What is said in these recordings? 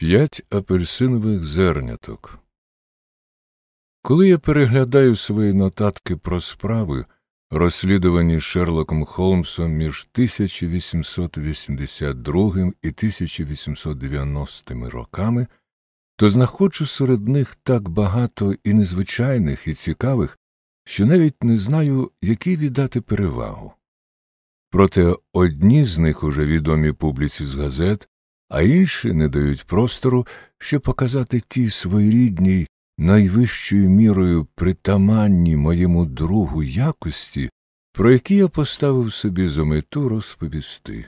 П'ять апельсинових зерняток. Коли я переглядаю свої нотатки про справи, розслідувані Шерлоком Холмсом між 1882 і 1890 роками, то знаходжу серед них так багато і незвичайних, і цікавих, що навіть не знаю, які віддати перевагу. Проте одні з них уже відомі публіці з газет а інші не дають простору, щоб показати ті своєрідній, найвищою мірою притаманні моєму другу якості, про які я поставив собі за мету розповісти.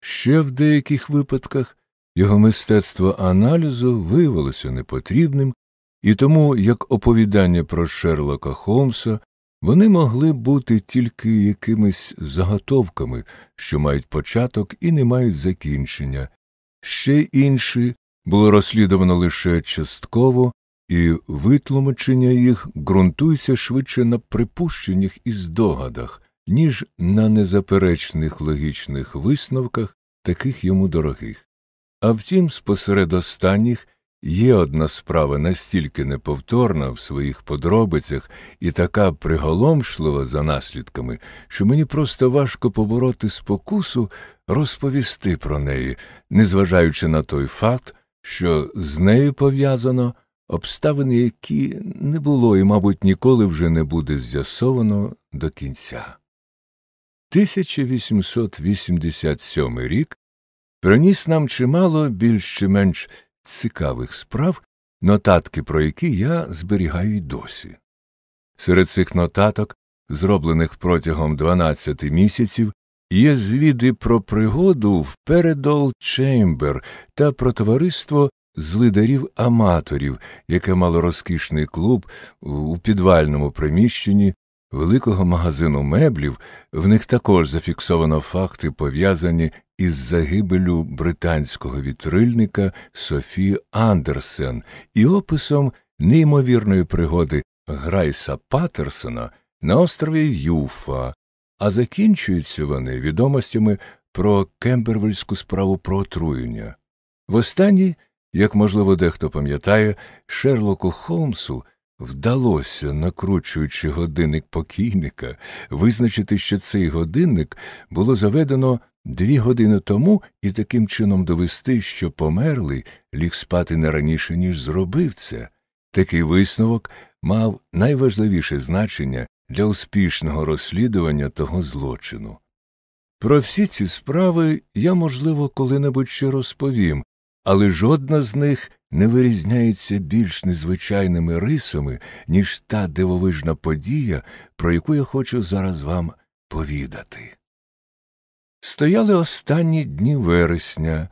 Ще в деяких випадках його мистецтво аналізу виявилося непотрібним, і тому, як оповідання про Шерлока Холмса, вони могли бути тільки якимись заготовками, що мають початок і не мають закінчення, ще й інші було розслідувано лише частково, і витлумачення їх ґрунтується швидше на припущеннях і здогадах, ніж на незаперечних логічних висновках, таких йому дорогих. А втім, спосеред останніх Є одна справа настільки неповторна в своїх подробицях і така приголомшлива за наслідками, що мені просто важко побороти спокусу розповісти про неї, незважаючи на той факт, що з нею пов'язано обставини, які не було і, мабуть, ніколи вже не буде з'ясовано до кінця. 1887 рік приніс нам чимало більш чи менш цікавих справ, нотатки про які я зберігаю й досі. Серед цих нотаток, зроблених протягом 12 місяців, є звіди про пригоду в Передол Чембер та про товариство з лидерів аматорів, яке мало розкішний клуб у підвальному приміщенні великого магазину меблів в них також зафіксовано факти, пов'язані із загибелю британського вітрильника Софії Андерсен і описом неймовірної пригоди Грайса Паттерсона на острові Юфа, а закінчуються вони відомостями про кембервельську справу про отруєння. Востаннє, як можливо дехто пам'ятає, Шерлоку Холмсу. Вдалося, накручуючи годинник покійника, визначити, що цей годинник було заведено дві години тому і таким чином довести, що померлий ліг спати не раніше, ніж зробив це. Такий висновок мав найважливіше значення для успішного розслідування того злочину. Про всі ці справи я, можливо, коли-небудь ще розповім, але жодна з них не вирізняється більш незвичайними рисами, ніж та дивовижна подія, про яку я хочу зараз вам повідати. Стояли останні дні вересня,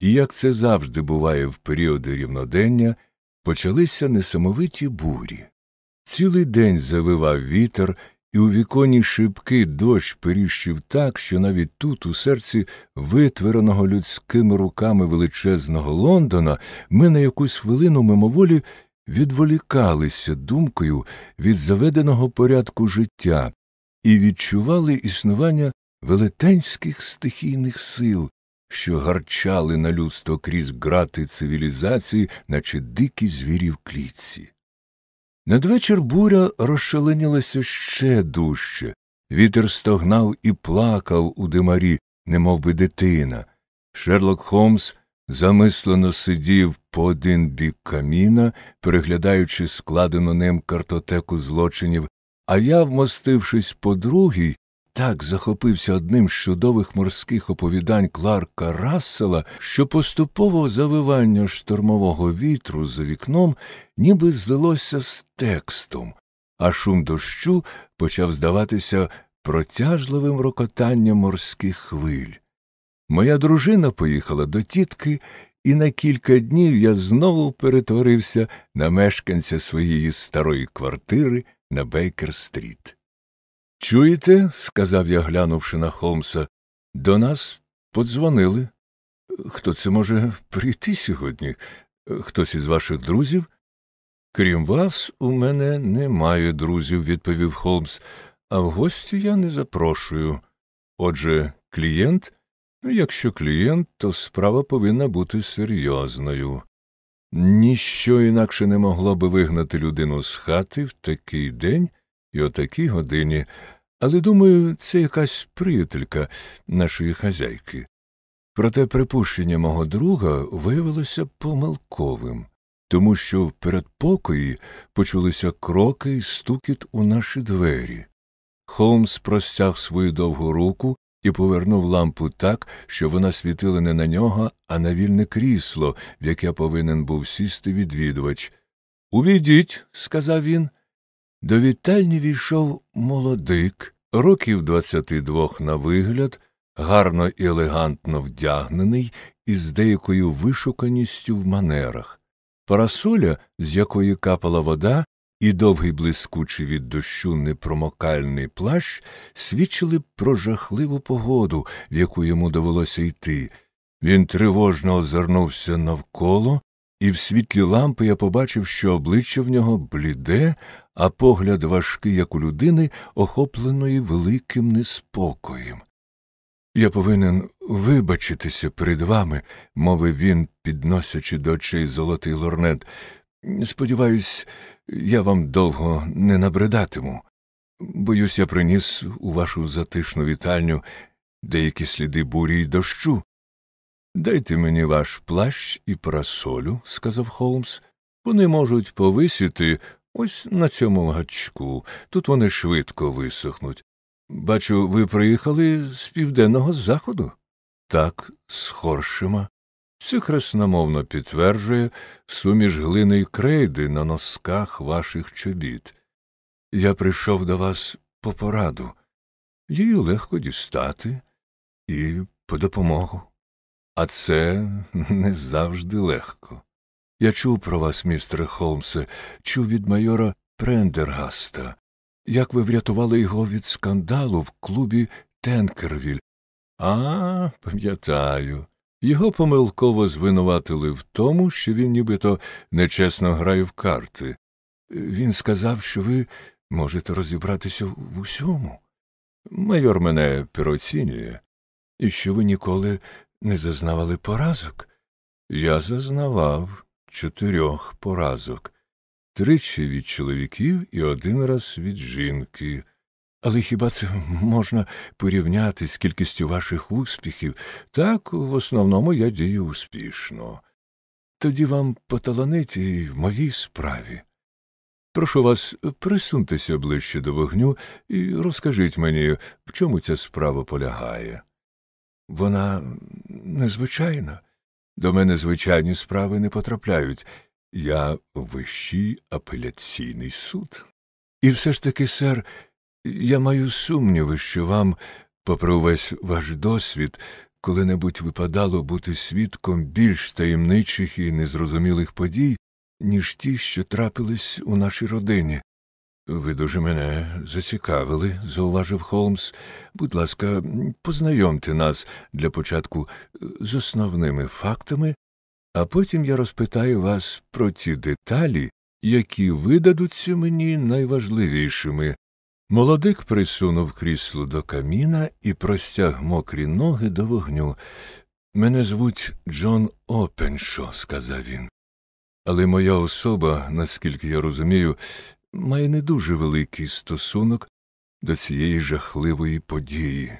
і, як це завжди буває в періоди рівнодення, почалися несамовиті бурі. Цілий день завивав вітер і у віконі шибки дощ періщив так, що навіть тут, у серці витвореного людськими руками величезного Лондона, ми на якусь хвилину мимоволі відволікалися думкою від заведеного порядку життя і відчували існування велетенських стихійних сил, що гарчали на людство крізь грати цивілізації, наче дикі звірі в клітці. Надвечір буря розшаленілася ще дужче. Вітер стогнав і плакав у димарі, немов би дитина. Шерлок Холмс замислено сидів по один бік каміна, переглядаючи складену ним картотеку злочинів, а я, вмостившись по другій, так захопився одним з чудових морських оповідань Кларка Рассела, що поступово завивання штормового вітру за вікном ніби злилося з текстом, а шум дощу почав здаватися протяжливим рокотанням морських хвиль. Моя дружина поїхала до тітки, і на кілька днів я знову перетворився на мешканця своєї старої квартири на Бейкер стріт. Чуєте, сказав я, глянувши на Холмса, до нас подзвонили. Хто це може прийти сьогодні? Хтось із ваших друзів? Крім вас, у мене немає друзів, відповів Холмс, а в гості я не запрошую. Отже, клієнт? Якщо клієнт, то справа повинна бути серйозною. Ніщо інакше не могло би вигнати людину з хати в такий день, і о такій годині, але, думаю, це якась приятелька нашої хазяйки. Проте припущення мого друга виявилося помилковим, тому що в передпокої почулися кроки і стукіт у наші двері. Холмс простяг свою довгу руку і повернув лампу так, що вона світила не на нього, а на вільне крісло, в яке повинен був сісти відвідувач. Увійдіть, сказав він, до вітальні війшов молодик, років 22 на вигляд, гарно і елегантно вдягнений і з деякою вишуканістю в манерах. Парасоля, з якої капала вода, і довгий блискучий від дощу непромокальний плащ свідчили про жахливу погоду, в яку йому довелося йти. Він тривожно озирнувся навколо, і в світлі лампи я побачив, що обличчя в нього бліде, а погляд важкий, як у людини, охопленої великим неспокоєм. Я повинен вибачитися перед вами, мовив він, підносячи до очей золотий лорнет. Сподіваюсь, я вам довго не набридатиму. Боюсь, я приніс у вашу затишну вітальню деякі сліди бурі й дощу. Дайте мені ваш плащ і парасолю, сказав Холмс. Вони можуть повисіти Ось на цьому гачку. Тут вони швидко висохнуть. Бачу, ви приїхали з південного заходу? Так, з Хоршима. Це красномовно підтверджує суміш глини й крейди на носках ваших чобіт. Я прийшов до вас по пораду. Її легко дістати і по допомогу. А це не завжди легко. Я чув про вас, містере Холмсе, чув від майора Прендергаста, як ви врятували його від скандалу в клубі Тенкервіль. А, пам'ятаю. Його помилково звинуватили в тому, що він нібито нечесно грає в карти. Він сказав, що ви можете розібратися в усьому. Майор мене переоцінює, і що ви ніколи не зазнавали поразок. Я зазнавав чотирьох поразок, тричі від чоловіків і один раз від жінки. Але хіба це можна порівняти з кількістю ваших успіхів? Так, в основному я дію успішно. Тоді вам поталанить і в моїй справі. Прошу вас, присуньтеся ближче до вогню і розкажіть мені, в чому ця справа полягає. Вона незвичайна. До мене звичайні справи не потрапляють. Я вищий апеляційний суд. І все ж таки, сер, я маю сумніви, що вам, попри увесь ваш досвід, коли-небудь випадало бути свідком більш таємничих і незрозумілих подій, ніж ті, що трапились у нашій родині. Ви дуже мене зацікавили, зауважив Холмс. Будь ласка, познайомте нас для початку е, з основними фактами, а потім я розпитаю вас про ті деталі, які видадуться мені найважливішими. Молодик присунув крісло до каміна і простяг мокрі ноги до вогню. Мене звуть Джон Опеншо, сказав він. Але моя особа, наскільки я розумію, має не дуже великий стосунок до цієї жахливої події.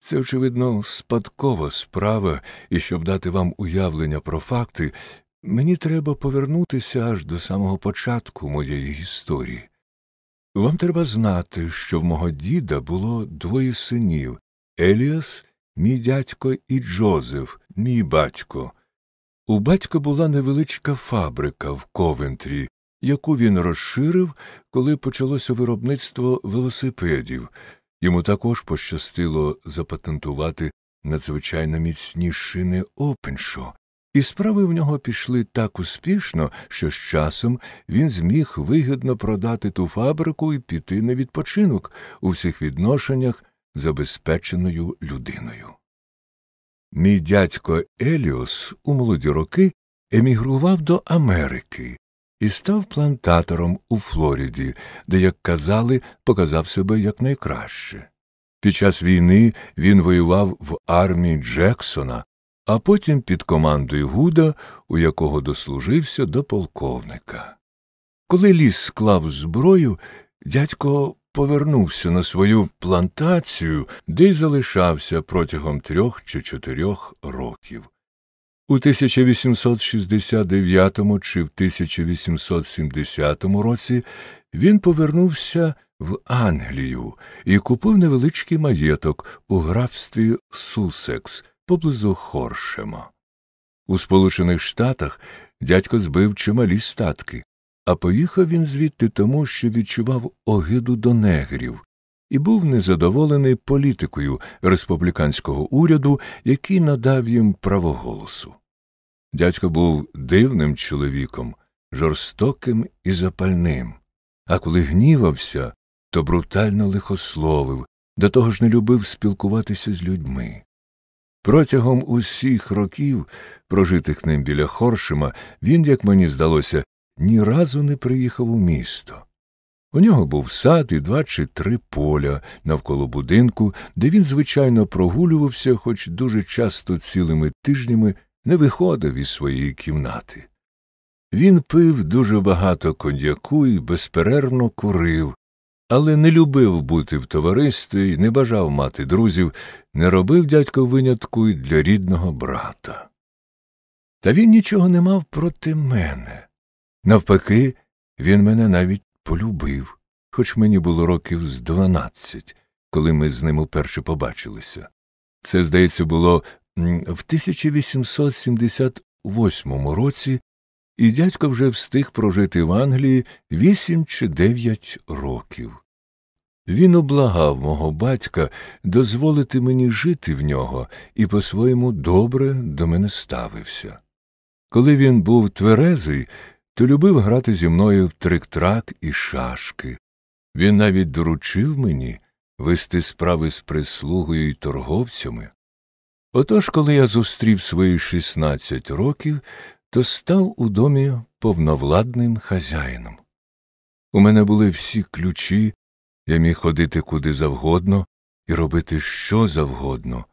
Це, очевидно, спадкова справа, і щоб дати вам уявлення про факти, мені треба повернутися аж до самого початку моєї історії. Вам треба знати, що в мого діда було двоє синів Еліас, мій дядько, і Джозеф, мій батько. У батька була невеличка фабрика в Ковентрі, яку він розширив, коли почалося виробництво велосипедів. Йому також пощастило запатентувати надзвичайно міцні шини опеншо, і справи в нього пішли так успішно, що з часом він зміг вигідно продати ту фабрику і піти на відпочинок у всіх відношеннях забезпеченою людиною. Мій дядько Еліос у молоді роки емігрував до Америки, і став плантатором у Флориді, де, як казали, показав себе якнайкраще. Під час війни він воював в армії Джексона, а потім під командою Гуда, у якого дослужився до полковника. Коли ліс склав зброю, дядько повернувся на свою плантацію, де й залишався протягом трьох чи чотирьох років. У 1869 чи в 1870 році він повернувся в Англію і купив невеличкий маєток у графстві Сусекс поблизу Хоршема. У Сполучених Штатах дядько збив чималі статки, а поїхав він звідти тому, що відчував огиду до негрів, і був незадоволений політикою республіканського уряду, який надав їм право голосу. Дядько був дивним чоловіком, жорстоким і запальним, а коли гнівався, то брутально лихословив, до того ж не любив спілкуватися з людьми. Протягом усіх років, прожитих ним біля Хоршима, він, як мені здалося, ні разу не приїхав у місто. У нього був сад і два чи три поля навколо будинку, де він, звичайно, прогулювався, хоч дуже часто цілими тижнями не виходив із своєї кімнати. Він пив дуже багато коньяку і безперервно курив, але не любив бути в товаристві, не бажав мати друзів, не робив дядько винятку й для рідного брата. Та він нічого не мав проти мене. Навпаки, він мене навіть полюбив, хоч мені було років з дванадцять, коли ми з ним уперше побачилися. Це, здається, було в 1878 році, і дядько вже встиг прожити в Англії вісім чи дев'ять років. Він облагав мого батька дозволити мені жити в нього і по своєму добре до мене ставився. Коли він був тверезий, то любив грати зі мною в трик-трак і шашки. Він навіть доручив мені вести справи з прислугою і торговцями. Отож, коли я зустрів свої шістнадцять років, то став у домі повновладним хазяїном. У мене були всі ключі, я міг ходити куди завгодно і робити що завгодно,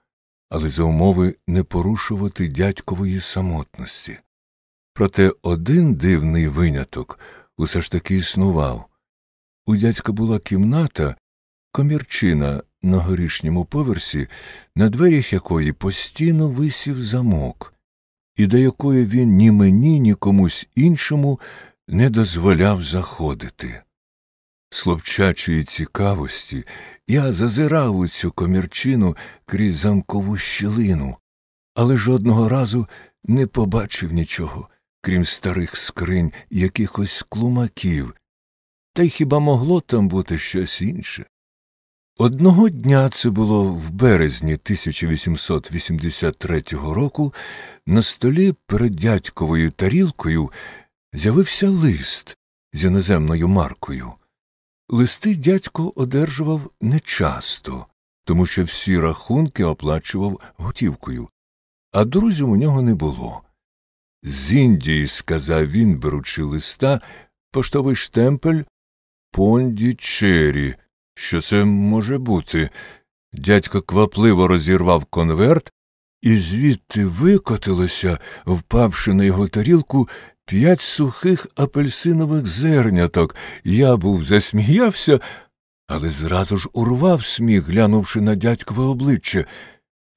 але за умови не порушувати дядькової самотності. Проте один дивний виняток усе ж таки існував. У дядька була кімната, комірчина на горішньому поверсі, на дверях якої постійно висів замок, і до якої він ні мені, ні комусь іншому не дозволяв заходити. Словчачої цікавості я зазирав у цю комірчину крізь замкову щілину, але жодного разу не побачив нічого крім старих скринь, якихось клумаків, та й хіба могло там бути щось інше? Одного дня це було в березні 1883 року, на столі перед дядьковою тарілкою з'явився лист з іноземною маркою. Листи дядько одержував нечасто, тому що всі рахунки оплачував готівкою, а друзів у нього не було з Індії, сказав він, беручи листа, поштовий штемпель Пондічері. Що це може бути? Дядько квапливо розірвав конверт, і звідти викотилося, впавши на його тарілку, п'ять сухих апельсинових зерняток. Я був засміявся, але зразу ж урвав сміх, глянувши на дядькове обличчя.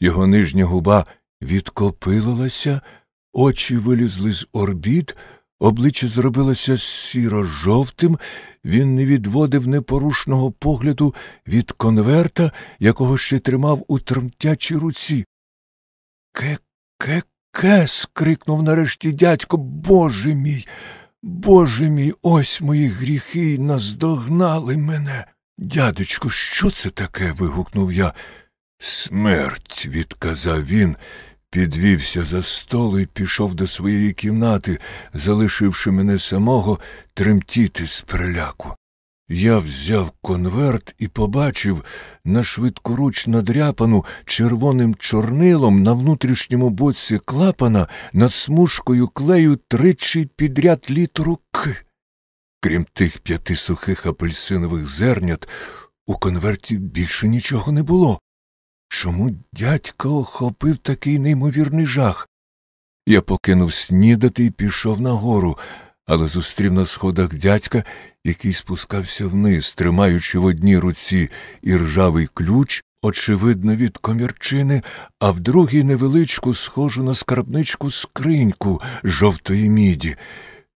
Його нижня губа відкопилилася очі вилізли з орбіт, обличчя зробилося сіро жовтим, він не відводив непорушного погляду від конверта, якого ще тримав у тремтячій руці. Ке ке ке. скрикнув нарешті дядько. Боже мій. Боже мій, ось мої гріхи наздогнали мене. Дядечко, що це таке? вигукнув я. Смерть, відказав він підвівся за стол і пішов до своєї кімнати, залишивши мене самого тремтіти з переляку. Я взяв конверт і побачив на швидкоруч надряпану червоним чорнилом на внутрішньому боці клапана над смужкою клею тричі підряд літеру «К». Крім тих п'яти сухих апельсинових зернят, у конверті більше нічого не було. Чому дядько охопив такий неймовірний жах? Я покинув снідати і пішов нагору, але зустрів на сходах дядька, який спускався вниз, тримаючи в одній руці іржавий ключ, очевидно, від комірчини, а в другій невеличку, схожу на скарбничку скриньку жовтої міді.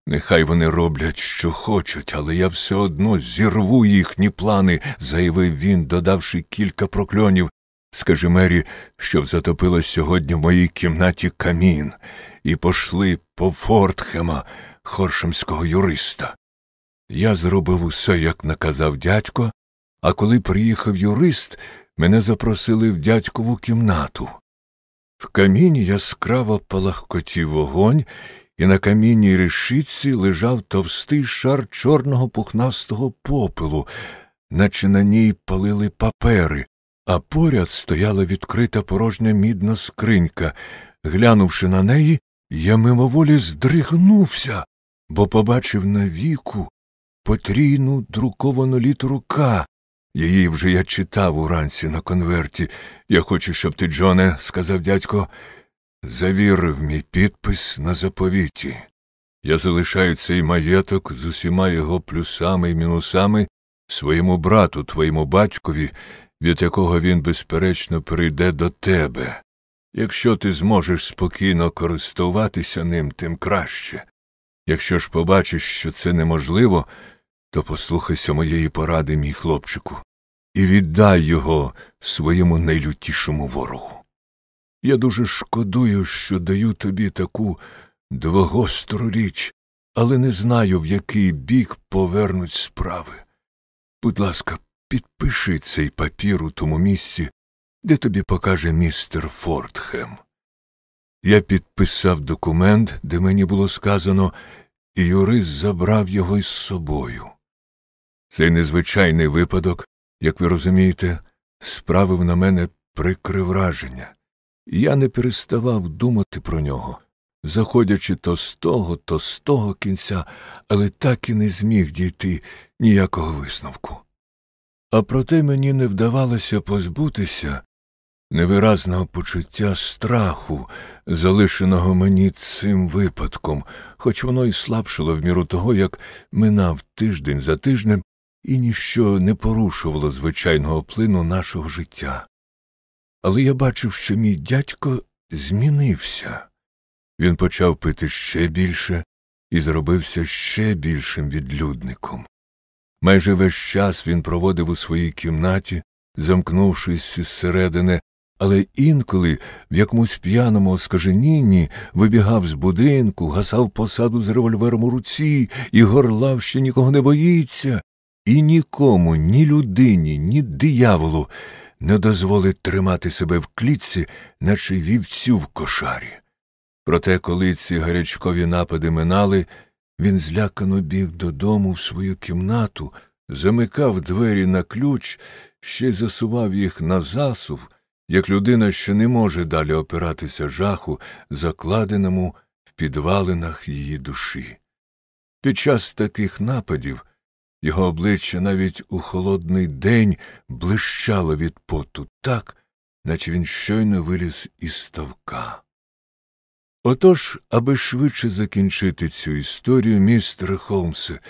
Нехай вони роблять, що хочуть, але я все одно зірву їхні плани, заявив він, додавши кілька прокльонів. Скажи Мері, щоб затопилось сьогодні в моїй кімнаті камін, і пошли по Фортхема, хоршемського юриста. Я зробив усе, як наказав дядько, а коли приїхав юрист, мене запросили в дядькову кімнату. В каміні яскраво палахкотів вогонь, і на камінній решітці лежав товстий шар чорного пухнастого попелу, наче на ній палили папери а поряд стояла відкрита порожня мідна скринька. Глянувши на неї, я мимоволі здригнувся, бо побачив на віку потрійну друковану літеру «К». Її вже я читав уранці на конверті. Я хочу, щоб ти, Джоне, сказав дядько, завірив мій підпис на заповіті. Я залишаю цей маєток з усіма його плюсами і мінусами своєму брату, твоєму батькові, від якого він, безперечно, прийде до тебе. Якщо ти зможеш спокійно користуватися ним, тим краще. Якщо ж побачиш, що це неможливо, то послухайся моєї поради, мій хлопчику, і віддай його своєму найлютішому ворогу. Я дуже шкодую, що даю тобі таку двогостру річ, але не знаю, в який бік повернуть справи. Будь ласка, Підпиши цей папір у тому місці, де тобі покаже містер Фортхем. Я підписав документ, де мені було сказано, і юрист забрав його із собою. Цей незвичайний випадок, як ви розумієте, справив на мене прикре враження, я не переставав думати про нього, заходячи то з того, то з того кінця, але так і не зміг дійти ніякого висновку а проте мені не вдавалося позбутися невиразного почуття страху, залишеного мені цим випадком, хоч воно й слабшало в міру того, як минав тиждень за тижнем і ніщо не порушувало звичайного плину нашого життя. Але я бачив, що мій дядько змінився. Він почав пити ще більше і зробився ще більшим відлюдником. Майже весь час він проводив у своїй кімнаті, замкнувшись зсередини, але інколи в якомусь п'яному оскаженінні вибігав з будинку, гасав посаду з револьвером у руці і горлав, що нікого не боїться, і нікому, ні людині, ні дияволу не дозволить тримати себе в клітці, наче вівцю в кошарі. Проте, коли ці гарячкові напади минали, він злякано біг додому в свою кімнату, замикав двері на ключ, ще й засував їх на засув, як людина, що не може далі опиратися жаху, закладеному в підвалинах її душі. Під час таких нападів його обличчя навіть у холодний день блищало від поту так, наче він щойно виліз із ставка. Отож, аби швидше закінчити цю історію, містере Холмсе,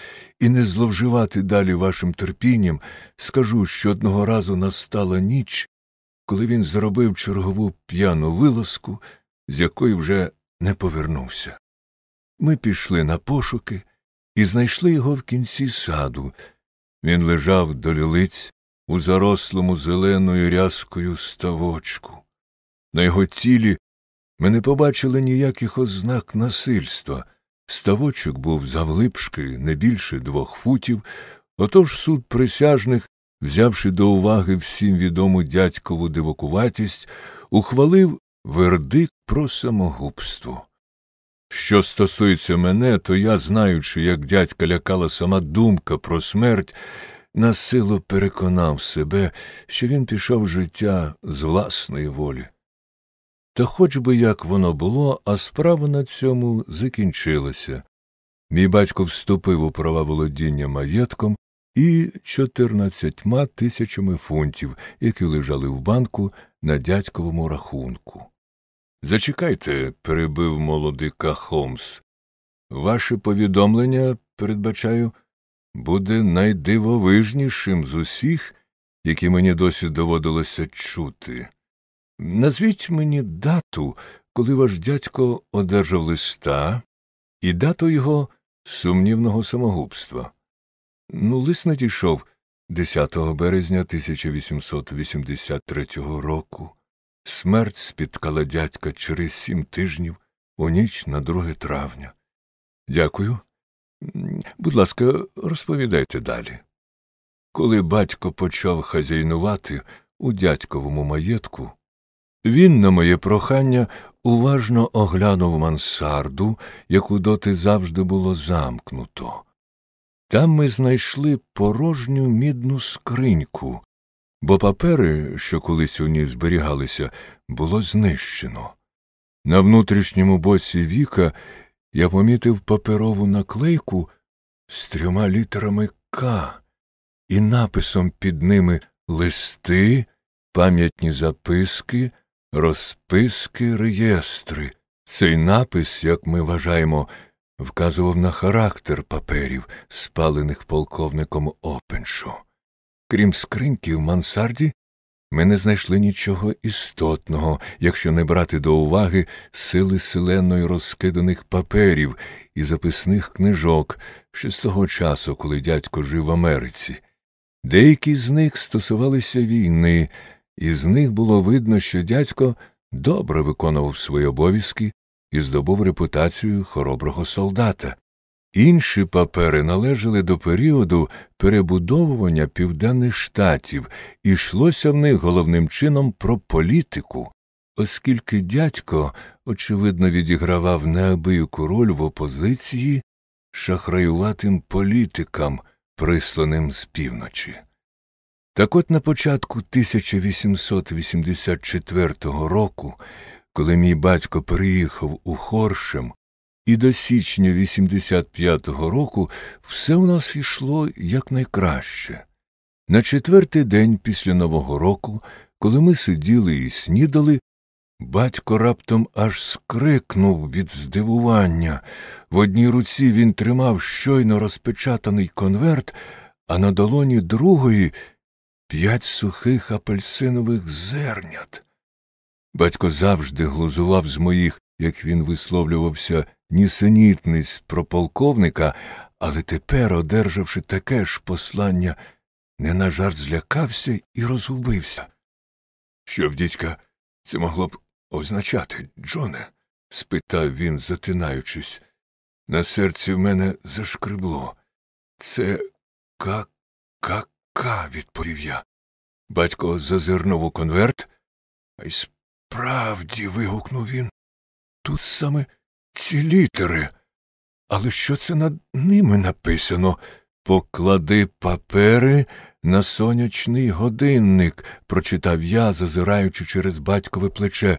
і не зловживати далі вашим терпінням, скажу, що одного разу настала ніч, коли він зробив чергову п'яну вилазку, з якої вже не повернувся. Ми пішли на пошуки і знайшли його в кінці саду. Він лежав до лілиць у зарослому зеленою рязкою ставочку. На його тілі ми не побачили ніяких ознак насильства. Ставочок був завлипшки не більше двох футів, отож суд присяжних, взявши до уваги всім відому дядькову дивокуватість, ухвалив вердикт про самогубство. Що стосується мене, то я, знаючи, як дядька лякала сама думка про смерть, насилу переконав себе, що він пішов життя з власної волі. Та хоч би як воно було, а справа на цьому закінчилася. Мій батько вступив у права володіння маєтком і чотирнадцятьма тисячами фунтів, які лежали в банку на дядьковому рахунку. Зачекайте, перебив молодика Холмс. Ваше повідомлення, передбачаю, буде найдивовижнішим з усіх, які мені досі доводилося чути. Назвіть мені дату, коли ваш дядько одержав листа, і дату його сумнівного самогубства. Ну, лист надійшов 10 березня 1883 року. Смерть спіткала дядька через сім тижнів у ніч на 2 травня. Дякую. Будь ласка, розповідайте далі. Коли батько почав хазяйнувати у дядьковому маєтку, він, на моє прохання, уважно оглянув мансарду, яку доти завжди було замкнуто. Там ми знайшли порожню мідну скриньку, бо папери, що колись у ній зберігалися, було знищено. На внутрішньому боці віка я помітив паперову наклейку з трьома літерами К і написом під ними листи, пам'ятні записки. Розписки реєстри. Цей напис, як ми вважаємо, вказував на характер паперів, спалених полковником Опеншу. Крім скриньки в мансарді, ми не знайшли нічого істотного, якщо не брати до уваги сили селеної розкиданих паперів і записних книжок ще з того часу, коли дядько жив в Америці. Деякі з них стосувалися війни і з них було видно, що дядько добре виконував свої обов'язки і здобув репутацію хороброго солдата. Інші папери належали до періоду перебудовування південних штатів, і йшлося в них головним чином про політику, оскільки дядько, очевидно, відігравав неабияку роль в опозиції шахраюватим політикам, присланим з півночі. Так от на початку 1884 року, коли мій батько переїхав у Хоршем, і до січня 85-го року все у нас йшло якнайкраще. На четвертий день після Нового року, коли ми сиділи і снідали, батько раптом аж скрикнув від здивування. В одній руці він тримав щойно розпечатаний конверт, а на долоні другої п'ять сухих апельсинових зернят. Батько завжди глузував з моїх, як він висловлювався, нісенітниць про полковника, але тепер, одержавши таке ж послання, не на жарт злякався і розгубився. Що в дідька це могло б означати, Джоне? спитав він, затинаючись. На серці в мене зашкребло. Це как-как. Ка, відповів я. Батько зазирнув у конверт. А й справді. вигукнув він. Тут саме ці літери. Але що це над ними написано? Поклади папери на сонячний годинник, прочитав я, зазираючи через батькове плече.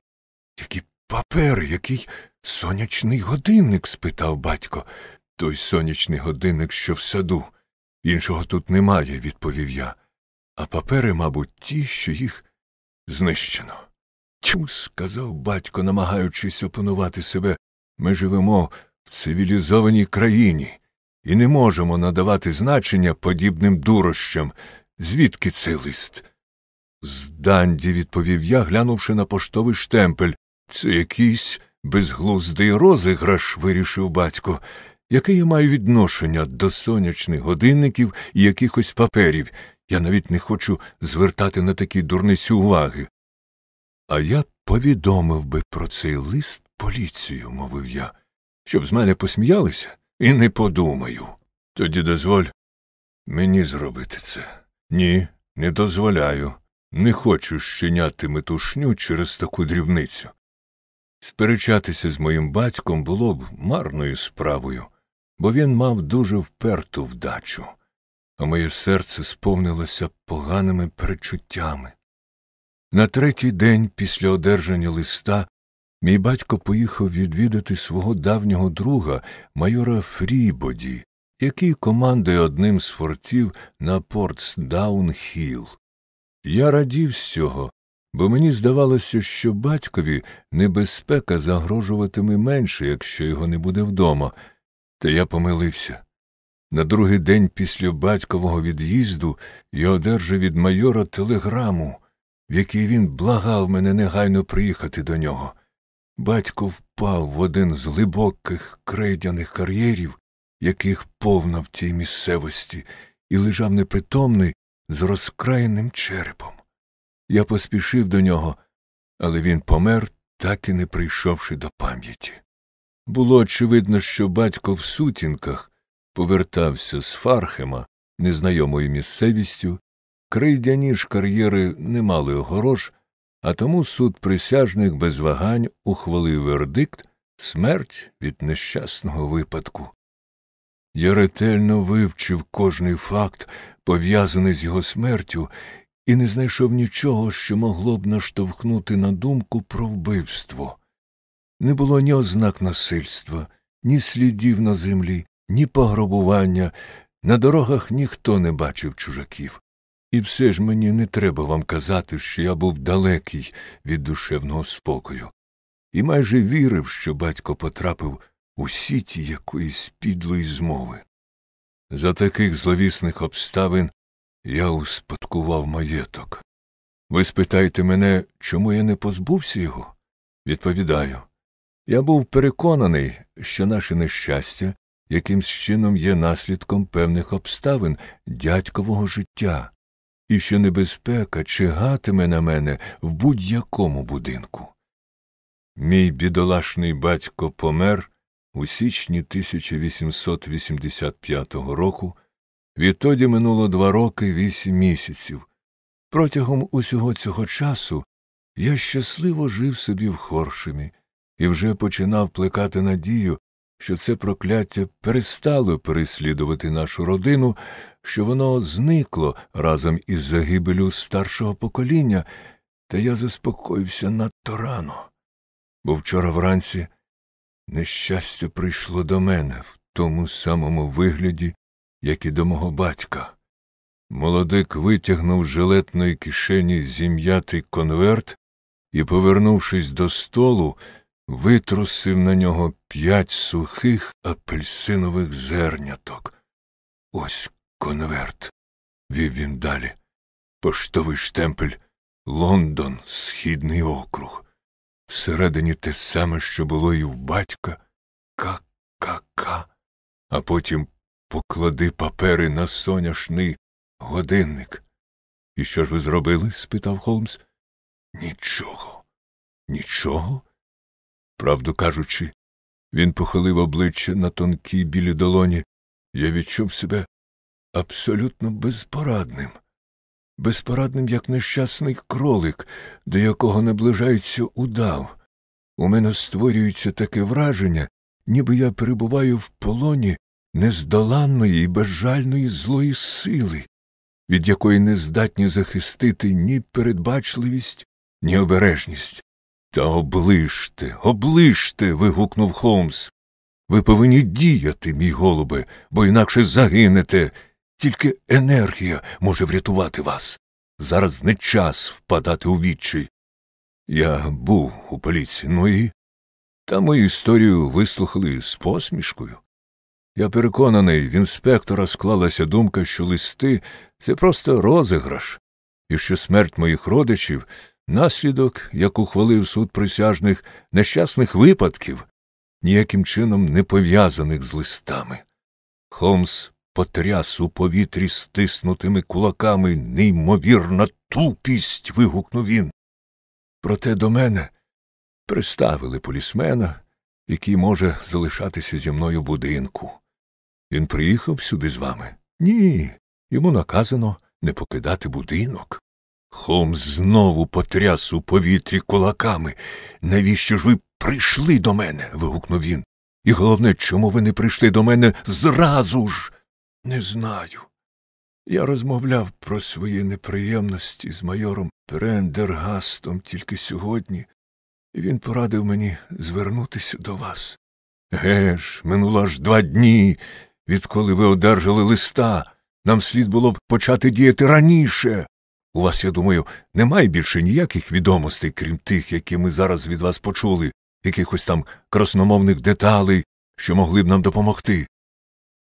Які папери, який сонячний годинник? спитав батько. Той сонячний годинник, що в саду. Іншого тут немає, відповів я, а папери, мабуть, ті, що їх знищено. Тю, сказав батько, намагаючись опанувати себе, ми живемо в цивілізованій країні і не можемо надавати значення подібним дурощам. Звідки цей лист? З Данді, відповів я, глянувши на поштовий штемпель. Це якийсь безглуздий розіграш, вирішив батько. Яке я маю відношення до сонячних годинників і якихось паперів? Я навіть не хочу звертати на такі дурниці уваги. А я повідомив би про цей лист поліцію, мовив я, щоб з мене посміялися і не подумаю. Тоді дозволь мені зробити це. Ні, не дозволяю. Не хочу щиняти метушню через таку дрібницю. Сперечатися з моїм батьком було б марною справою бо він мав дуже вперту вдачу, а моє серце сповнилося поганими перечуттями. На третій день після одержання листа мій батько поїхав відвідати свого давнього друга, майора Фрібоді, який командує одним з фортів на Портсдаун-Хілл. Я радів з цього, бо мені здавалося, що батькові небезпека загрожуватиме менше, якщо його не буде вдома, та я помилився. На другий день після батькового від'їзду я одержав від майора телеграму, в якій він благав мене негайно приїхати до нього. Батько впав в один з глибоких крейдяних кар'єрів, яких повно в тій місцевості, і лежав непритомний з розкраєним черепом. Я поспішив до нього, але він помер, так і не прийшовши до пам'яті. Було очевидно, що батько в сутінках повертався з Фархема, незнайомою місцевістю, крейдяні ж кар'єри не мали огорож, а тому суд присяжних без вагань ухвалив вердикт смерть від нещасного випадку. Я ретельно вивчив кожний факт, пов'язаний з його смертю, і не знайшов нічого, що могло б наштовхнути на думку про вбивство. Не було ні ознак насильства, ні слідів на землі, ні пограбування, на дорогах ніхто не бачив чужаків. І все ж мені не треба вам казати, що я був далекий від душевного спокою, і майже вірив, що батько потрапив у сіті якоїсь підлої змови. За таких зловісних обставин я успадкував маєток. Ви спитаєте мене, чому я не позбувся його? Відповідаю. Я був переконаний, що наше нещастя якимсь чином є наслідком певних обставин дядькового життя, і що небезпека чигатиме на мене в будь-якому будинку. Мій бідолашний батько помер у січні 1885 року, відтоді минуло два роки вісім місяців. Протягом усього цього часу я щасливо жив собі в Хоршимі і вже починав плекати надію, що це прокляття перестало переслідувати нашу родину, що воно зникло разом із загибелю старшого покоління, та я заспокоївся надто рано. Бо вчора вранці нещастя прийшло до мене в тому самому вигляді, як і до мого батька. Молодик витягнув з жилетної кишені зім'ятий конверт і, повернувшись до столу, витрусив на нього п'ять сухих апельсинових зерняток. Ось конверт, вів він далі. Поштовий штемпель Лондон, Східний округ. Всередині те саме, що було і в батька Ка-ка-ка. а потім поклади папери на соняшний годинник. І що ж ви зробили? спитав Холмс. Нічого. Нічого? Правду кажучи, він похилив обличчя на тонкій білій долоні. Я відчув себе абсолютно безпорадним, безпорадним, як нещасний кролик, до якого наближається удав. У мене створюється таке враження, ніби я перебуваю в полоні нездоланної і безжальної злої сили, від якої не здатні захистити ні передбачливість, ні обережність. Та оближте, оближте. вигукнув Холмс. Ви повинні діяти, мій голубе, бо інакше загинете. Тільки енергія може врятувати вас. Зараз не час впадати у відчай. Я був у поліції, ну і. Та мою історію вислухали з посмішкою. Я переконаний, в інспектора склалася думка, що листи це просто розіграш, і що смерть моїх родичів Наслідок, як ухвалив суд присяжних нещасних випадків, ніяким чином не пов'язаних з листами. Холмс потряс у повітрі стиснутими кулаками неймовірна тупість. вигукнув він. Проте до мене приставили полісмена, який може залишатися зі мною в будинку. Він приїхав сюди з вами? Ні. Йому наказано не покидати будинок. Холмс знову потряс у повітрі кулаками. Навіщо ж ви прийшли до мене? вигукнув він. І головне, чому ви не прийшли до мене зразу ж? Не знаю. Я розмовляв про свої неприємності з майором Перендергастом тільки сьогодні, і він порадив мені звернутися до вас. Ге ж, минуло аж два дні, відколи ви одержали листа. Нам слід було б почати діяти раніше. У вас, я думаю, немає більше ніяких відомостей, крім тих, які ми зараз від вас почули, якихось там красномовних деталей, що могли б нам допомогти.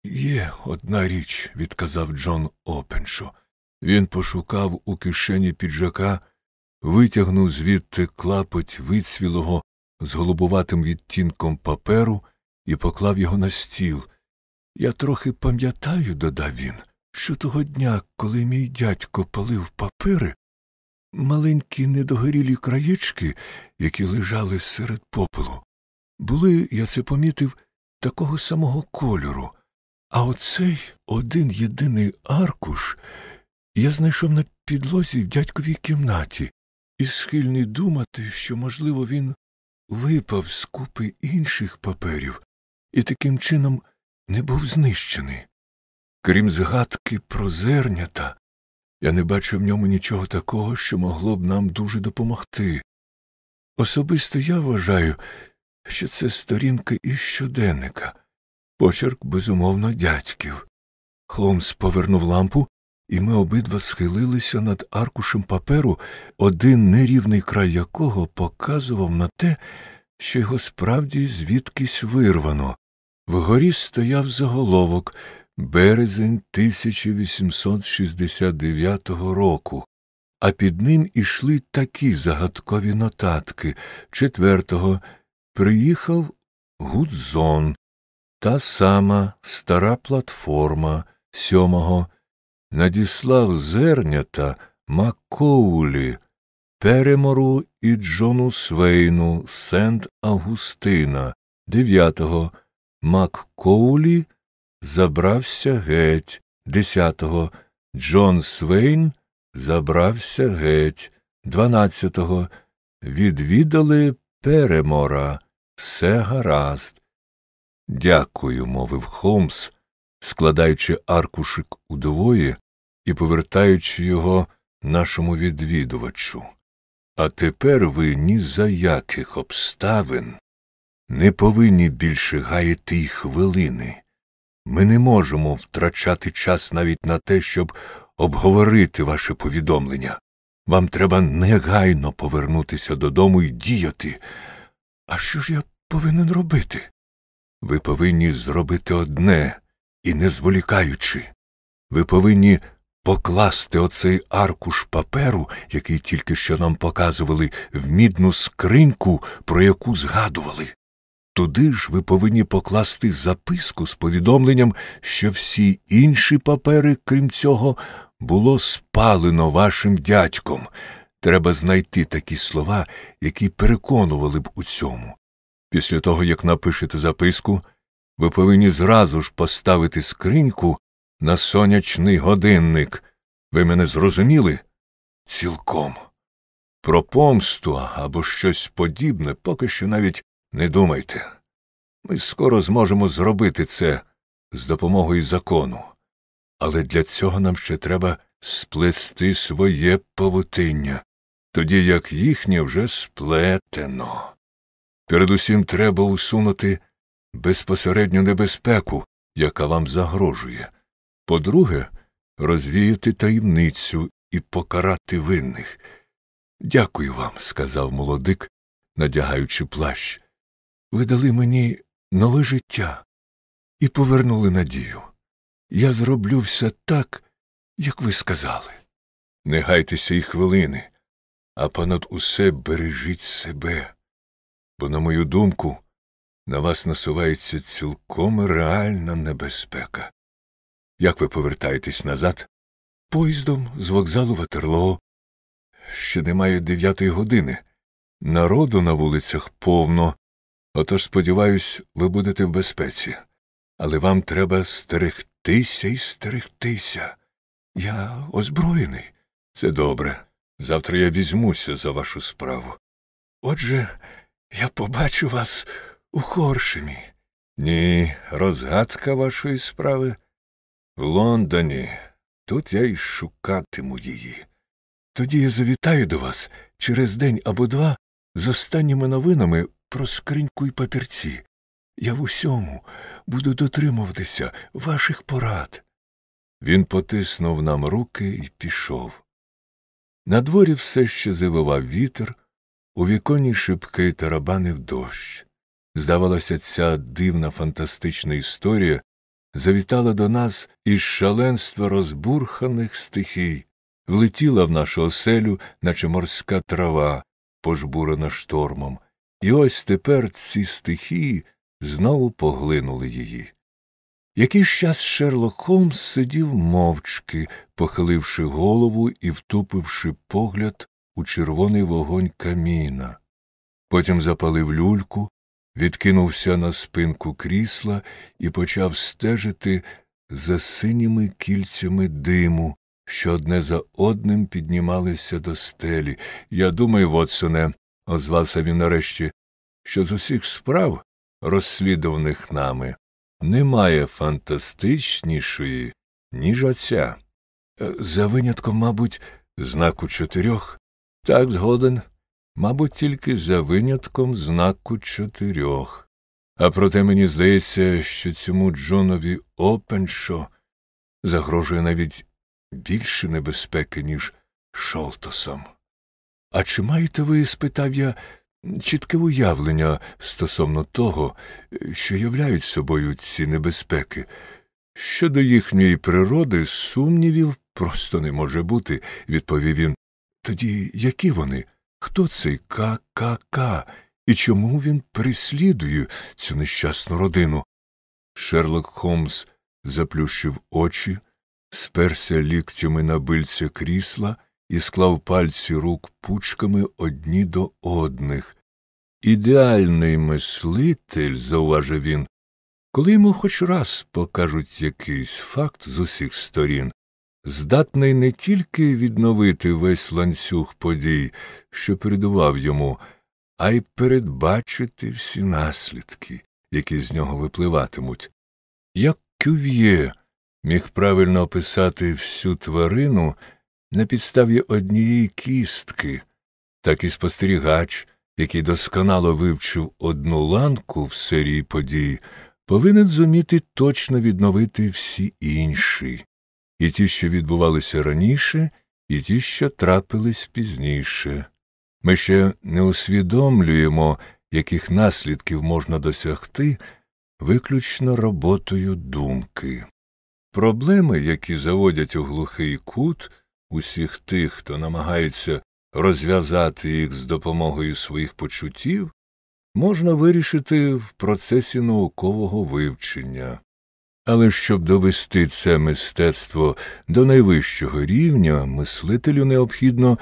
Є одна річ, відказав Джон Опеншо. Він пошукав у кишені піджака, витягнув звідти клапоть вицвілого з голубуватим відтінком паперу і поклав його на стіл. Я трохи пам'ятаю, додав він, що того дня, коли мій дядько палив папери, маленькі недогорілі краєчки, які лежали серед попелу, були, я це помітив, такого самого кольору, а оцей один єдиний аркуш я знайшов на підлозі в дядьковій кімнаті і схильний думати, що, можливо, він випав з купи інших паперів і таким чином не був знищений. Крім згадки про зернята, я не бачу в ньому нічого такого, що могло б нам дуже допомогти. Особисто я вважаю, що це сторінки із щоденника, почерк, безумовно, дядьків. Холмс повернув лампу, і ми обидва схилилися над аркушем паперу, один нерівний край якого показував на те, що його справді звідкись вирвано. Вгорі стояв заголовок березень 1869 року, а під ним ішли такі загадкові нотатки. Четвертого приїхав Гудзон, та сама стара платформа сьомого. Надіслав зернята Макоулі, Перемору і Джону Свейну Сент Августина, дев'ятого. Маккоулі забрався геть. Десятого. Джон Свейн забрався геть. Дванадцятого. Відвідали перемора. Все гаразд. Дякую, мовив Холмс, складаючи аркушик удвоє і повертаючи його нашому відвідувачу. А тепер ви ні за яких обставин не повинні більше гаяти й хвилини. Ми не можемо втрачати час навіть на те, щоб обговорити ваше повідомлення. Вам треба негайно повернутися додому і діяти. А що ж я повинен робити? Ви повинні зробити одне і не зволікаючи. Ви повинні покласти оцей аркуш паперу, який тільки що нам показували, в мідну скриньку, про яку згадували. Туди ж ви повинні покласти записку з повідомленням, що всі інші папери, крім цього, було спалено вашим дядьком. Треба знайти такі слова, які переконували б у цьому. Після того, як напишете записку, ви повинні зразу ж поставити скриньку на сонячний годинник. Ви мене зрозуміли? Цілком. Про помсту або щось подібне поки що навіть не думайте, ми скоро зможемо зробити це з допомогою закону, але для цього нам ще треба сплести своє павутиння, тоді як їхнє вже сплетено. Передусім треба усунути безпосередню небезпеку, яка вам загрожує. По друге, розвіяти таємницю і покарати винних. Дякую вам, сказав молодик, надягаючи плащ. Ви дали мені нове життя і повернули надію. Я зроблю все так, як ви сказали. Не гайтеся й хвилини, а понад усе бережіть себе, бо, на мою думку, на вас насувається цілком реальна небезпека. Як ви повертаєтесь назад? Поїздом з вокзалу Ватерлоо. Ще немає дев'ятої години. Народу на вулицях повно, Отож, сподіваюсь, ви будете в безпеці, але вам треба стерегтися і стерегтися. Я озброєний. Це добре. Завтра я візьмуся за вашу справу. Отже, я побачу вас у Хоршемі. Ні, розгадка вашої справи. В Лондоні. Тут я й шукатиму її. Тоді я завітаю до вас через день або два з останніми новинами про скриньку й папірці. Я в усьому буду дотримуватися ваших порад. Він потиснув нам руки і пішов. На дворі все ще завивав вітер, у віконі шибки тарабанив дощ. Здавалося, ця дивна фантастична історія завітала до нас із шаленства розбурханих стихій, влетіла в нашу оселю, наче морська трава, пожбурена штормом. І ось тепер ці стихії знову поглинули її. Якийсь час Шерлок Холмс сидів мовчки, похиливши голову і втупивши погляд у червоний вогонь каміна. Потім запалив люльку, відкинувся на спинку крісла і почав стежити за синіми кільцями диму, що одне за одним піднімалися до стелі. Я думаю, Вотсоне, озвався він нарешті, що з усіх справ, розслідуваних нами, немає фантастичнішої, ніж оця. Е, за винятком, мабуть, знаку чотирьох. Так, згоден. Мабуть, тільки за винятком знаку чотирьох. А проте мені здається, що цьому Джонові Опеншо загрожує навіть більше небезпеки, ніж Шолтосом. А чи маєте ви, спитав я, чітке уявлення стосовно того, що являють собою ці небезпеки? Щодо їхньої природи сумнівів просто не може бути, відповів він. Тоді які вони? Хто цей ККК і чому він переслідує цю нещасну родину? Шерлок Холмс заплющив очі, сперся ліктями на бильця крісла і склав пальці рук пучками одні до одних. Ідеальний мислитель, зауважив він, коли йому хоч раз покажуть якийсь факт з усіх сторін, здатний не тільки відновити весь ланцюг подій, що передував йому, а й передбачити всі наслідки, які з нього випливатимуть. Як кюв'є міг правильно описати всю тварину, на підставі однієї кістки, так і спостерігач, який досконало вивчив одну ланку в серії подій, повинен зуміти точно відновити всі інші, і ті, що відбувалися раніше, і ті, що трапились пізніше. Ми ще не усвідомлюємо, яких наслідків можна досягти виключно роботою думки. Проблеми, які заводять у глухий кут, усіх тих, хто намагається розв'язати їх з допомогою своїх почуттів, можна вирішити в процесі наукового вивчення. Але щоб довести це мистецтво до найвищого рівня, мислителю необхідно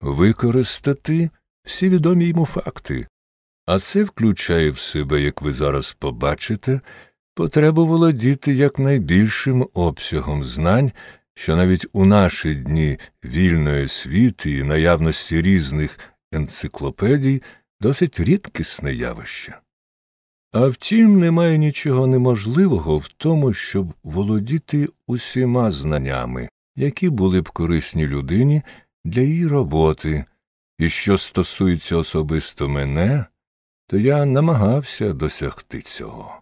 використати всі відомі йому факти, а це включає в себе, як ви зараз побачите, потребу володіти якнайбільшим обсягом знань що навіть у наші дні вільної світи і наявності різних енциклопедій досить рідкісне явище. А втім, немає нічого неможливого в тому, щоб володіти усіма знаннями, які були б корисні людині для її роботи, і що стосується особисто мене, то я намагався досягти цього.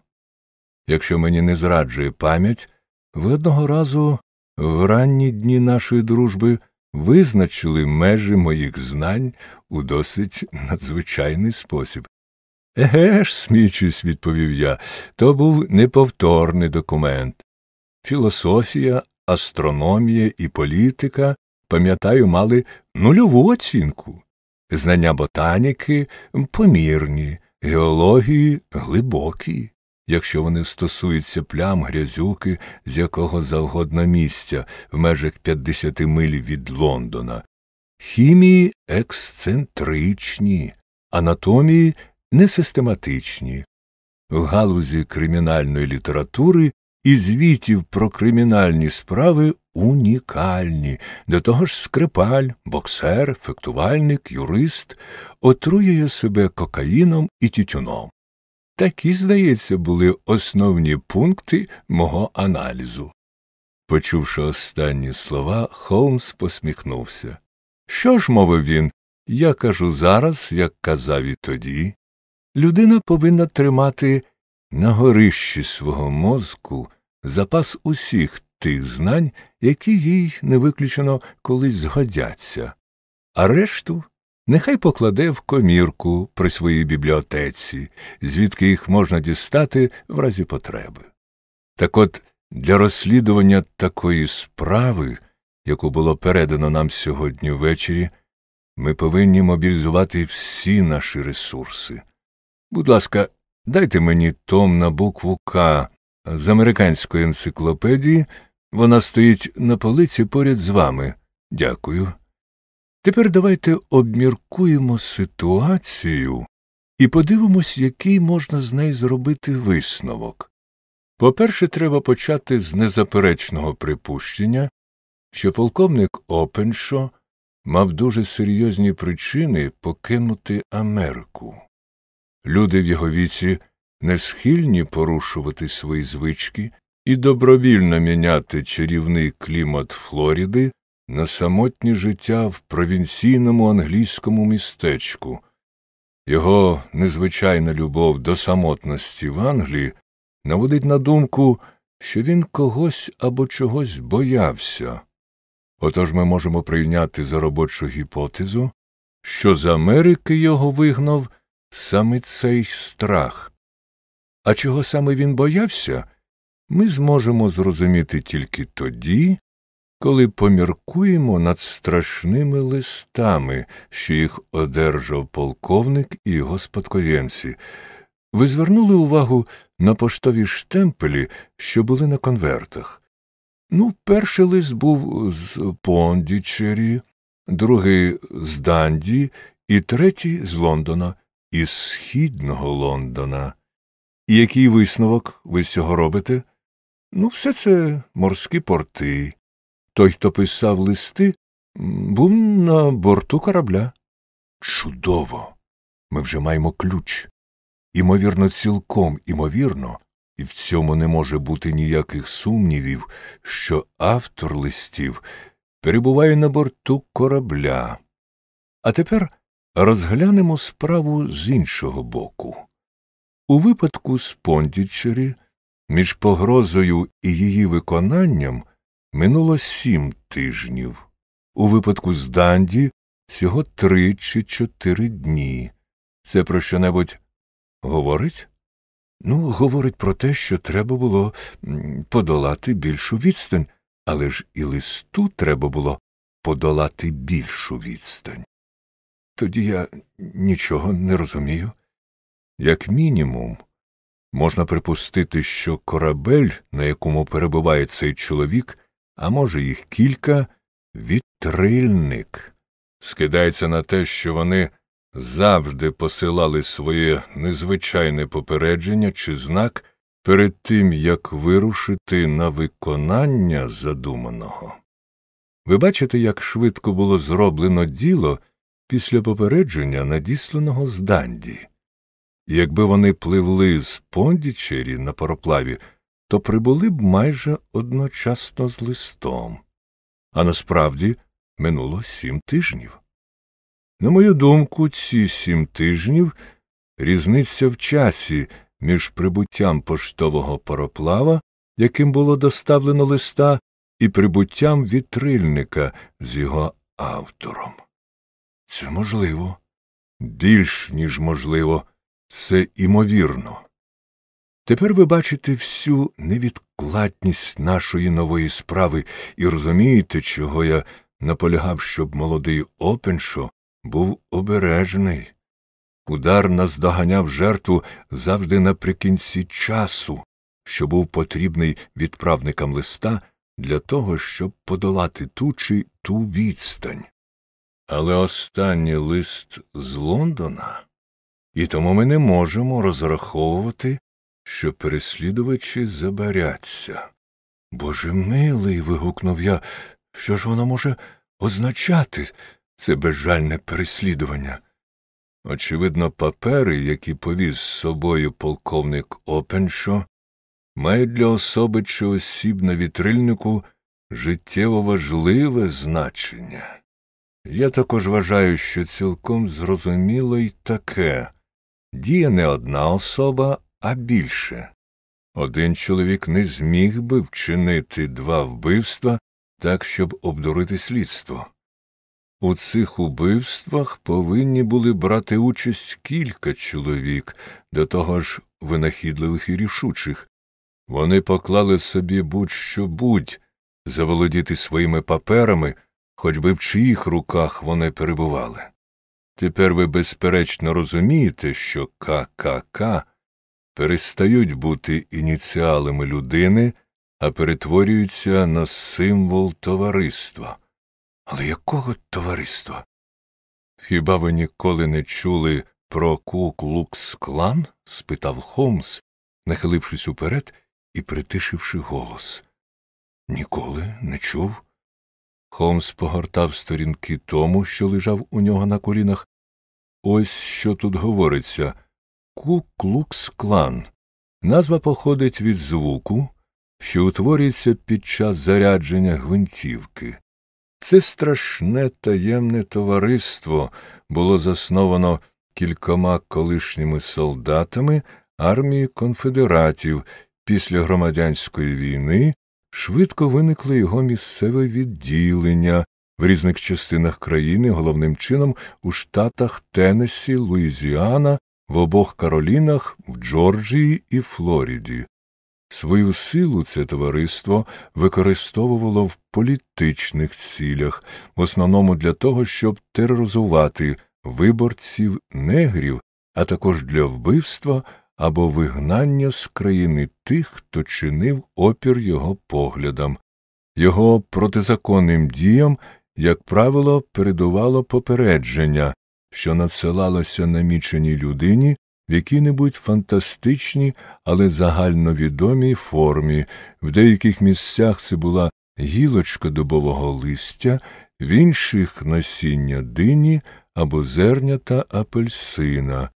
Якщо мені не зраджує пам'ять, ви одного разу в ранні дні нашої дружби визначили межі моїх знань у досить надзвичайний спосіб. Еге ж, сміючись, відповів я, то був неповторний документ. Філософія, астрономія і політика, пам'ятаю, мали нульову оцінку, знання ботаніки помірні, геології глибокі якщо вони стосуються плям грязюки з якого завгодно місця в межах 50 миль від Лондона. Хімії ексцентричні, анатомії несистематичні. В галузі кримінальної літератури і звітів про кримінальні справи унікальні, до того ж скрипаль, боксер, фехтувальник, юрист отруює себе кокаїном і тютюном. Такі, здається, були основні пункти мого аналізу. Почувши останні слова, Холмс посміхнувся. Що ж, мовив він, я кажу зараз, як казав і тоді. Людина повинна тримати на горищі свого мозку запас усіх тих знань, які їй не виключено колись згодяться, а решту нехай покладе в комірку при своїй бібліотеці, звідки їх можна дістати в разі потреби. Так от для розслідування такої справи, яку було передано нам сьогодні ввечері, ми повинні мобілізувати всі наші ресурси. Будь ласка, дайте мені том на букву К з американської енциклопедії, вона стоїть на полиці поряд з вами. Дякую. Тепер давайте обміркуємо ситуацію і подивимось, який можна з неї зробити висновок. По перше, треба почати з незаперечного припущення, що полковник Опеншо мав дуже серйозні причини покинути Америку. Люди в його віці не схильні порушувати свої звички і добровільно міняти чарівний клімат Флоріди на самотнє життя в провінційному англійському містечку. Його незвичайна любов до самотності в Англії наводить на думку, що він когось або чогось боявся. Отож ми можемо прийняти за робочу гіпотезу, що з Америки його вигнав саме цей страх. А чого саме він боявся, ми зможемо зрозуміти тільки тоді, коли поміркуємо над страшними листами, що їх одержав полковник і його спадкоємці. Ви звернули увагу на поштові штемпелі, що були на конвертах. Ну, перший лист був з Пондічері, другий з Данді і третій з Лондона, із східного Лондона. І який висновок ви з цього робите? Ну, все це морські порти, той, хто писав листи, був на борту корабля. Чудово! Ми вже маємо ключ. Імовірно, цілком імовірно, і в цьому не може бути ніяких сумнівів, що автор листів перебуває на борту корабля. А тепер розглянемо справу з іншого боку. У випадку з Пондічері між погрозою і її виконанням минуло сім тижнів. У випадку з Данді всього три чи чотири дні. Це про що небудь говорить? Ну, говорить про те, що треба було подолати більшу відстань, але ж і листу треба було подолати більшу відстань. Тоді я нічого не розумію. Як мінімум, можна припустити, що корабель, на якому перебуває цей чоловік, а може, їх кілька, вітрильник. Скидається на те, що вони завжди посилали своє незвичайне попередження чи знак перед тим, як вирушити на виконання задуманого. Ви бачите, як швидко було зроблено діло після попередження, надісланого з Данді. Якби вони пливли з Пондічері на пароплаві, то прибули б майже одночасно з листом, а насправді минуло сім тижнів. На мою думку, ці сім тижнів різниця в часі між прибуттям поштового пароплава, яким було доставлено листа, і прибуттям вітрильника з його автором. Це можливо, більш ніж можливо, це імовірно. Тепер ви бачите всю невідкладність нашої нової справи і розумієте, чого я наполягав, щоб молодий опеншо був обережний. Удар наздоганяв жертву завжди наприкінці часу, що був потрібний відправникам листа для того, щоб подолати ту чи ту відстань. Але останній лист з Лондона, і тому ми не можемо розраховувати що переслідувачі забаряться. Боже милий. вигукнув я. Що ж воно може означати це безжальне переслідування? Очевидно, папери, які повіз з собою полковник Опеншо, мають для особи чи осіб на вітрильнику життєво важливе значення. Я також вважаю, що цілком зрозуміло й таке діє не одна особа, а більше. Один чоловік не зміг би вчинити два вбивства так, щоб обдурити слідство. У цих убивствах повинні були брати участь кілька чоловік, до того ж винахідливих і рішучих. Вони поклали собі будь що будь заволодіти своїми паперами, хоч би в чиїх руках вони перебували. Тепер ви безперечно розумієте, що ККК перестають бути ініціалами людини, а перетворюються на символ товариства. Але якого товариства? Хіба ви ніколи не чули про Куклукс клан? спитав Холмс, нахилившись уперед і притишивши голос. Ніколи не чув. Холмс погортав сторінки тому, що лежав у нього на колінах. Ось що тут говориться. Ку-клукс-клан. Назва походить від звуку, що утворюється під час зарядження гвинтівки. Це страшне таємне товариство було засновано кількома колишніми солдатами армії конфедератів після громадянської війни. Швидко виникло його місцеве відділення в різних частинах країни, головним чином у штатах Теннессі, Луїзіана в обох Каролінах, в Джорджії і Флоріді. Свою силу це товариство використовувало в політичних цілях, в основному для того, щоб тероризувати виборців негрів, а також для вбивства або вигнання з країни тих, хто чинив опір його поглядам. Його протизаконним діям, як правило, передувало попередження, що надсилалася наміченій людині в якій-небудь фантастичній, але загальновідомій формі, в деяких місцях це була гілочка дубового листя, в інших насіння дині або зернята апельсина.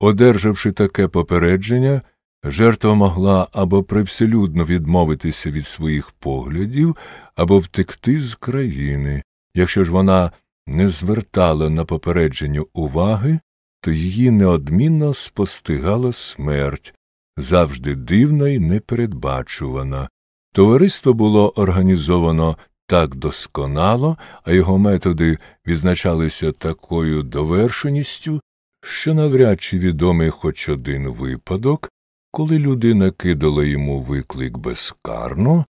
Одержавши таке попередження, жертва могла або привселюдно відмовитися від своїх поглядів, або втекти з країни. Якщо ж вона не звертала на попередження уваги, то її неодмінно спостигала смерть, завжди дивна і непередбачувана. Товариство було організовано так досконало, а його методи відзначалися такою довершеністю, що навряд чи відомий хоч один випадок, коли людина кидала йому виклик безкарно,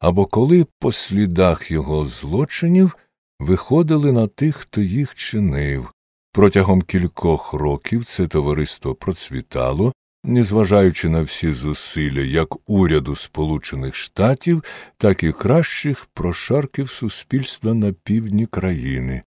або коли по слідах його злочинів виходили на тих, хто їх чинив. Протягом кількох років це товариство процвітало, незважаючи на всі зусилля як уряду Сполучених Штатів, так і кращих прошарків суспільства на півдні країни.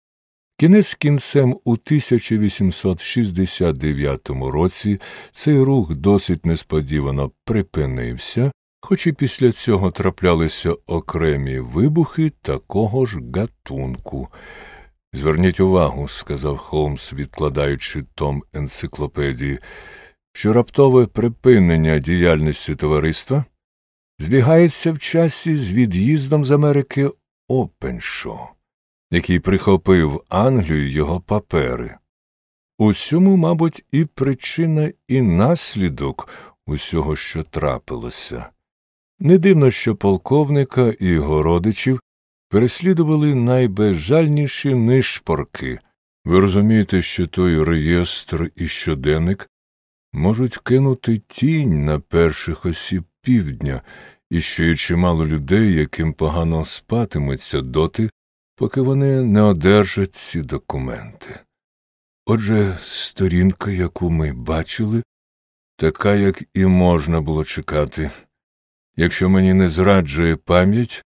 Кінець кінцем у 1869 році цей рух досить несподівано припинився, хоч і після цього траплялися окремі вибухи такого ж гатунку. Зверніть увагу, сказав Холмс, відкладаючи том енциклопедії, що раптове припинення діяльності товариства збігається в часі з від'їздом з Америки Опеншо, який прихопив Англію його папери. У цьому, мабуть, і причина, і наслідок усього, що трапилося. Не дивно, що полковника і його родичів переслідували найбезжальніші нишпорки. Ви розумієте, що той реєстр і щоденник можуть кинути тінь на перших осіб півдня, і що є чимало людей, яким погано спатиметься доти, поки вони не одержать ці документи. Отже, сторінка, яку ми бачили, така, як і можна було чекати. Якщо мені не зраджує пам'ять,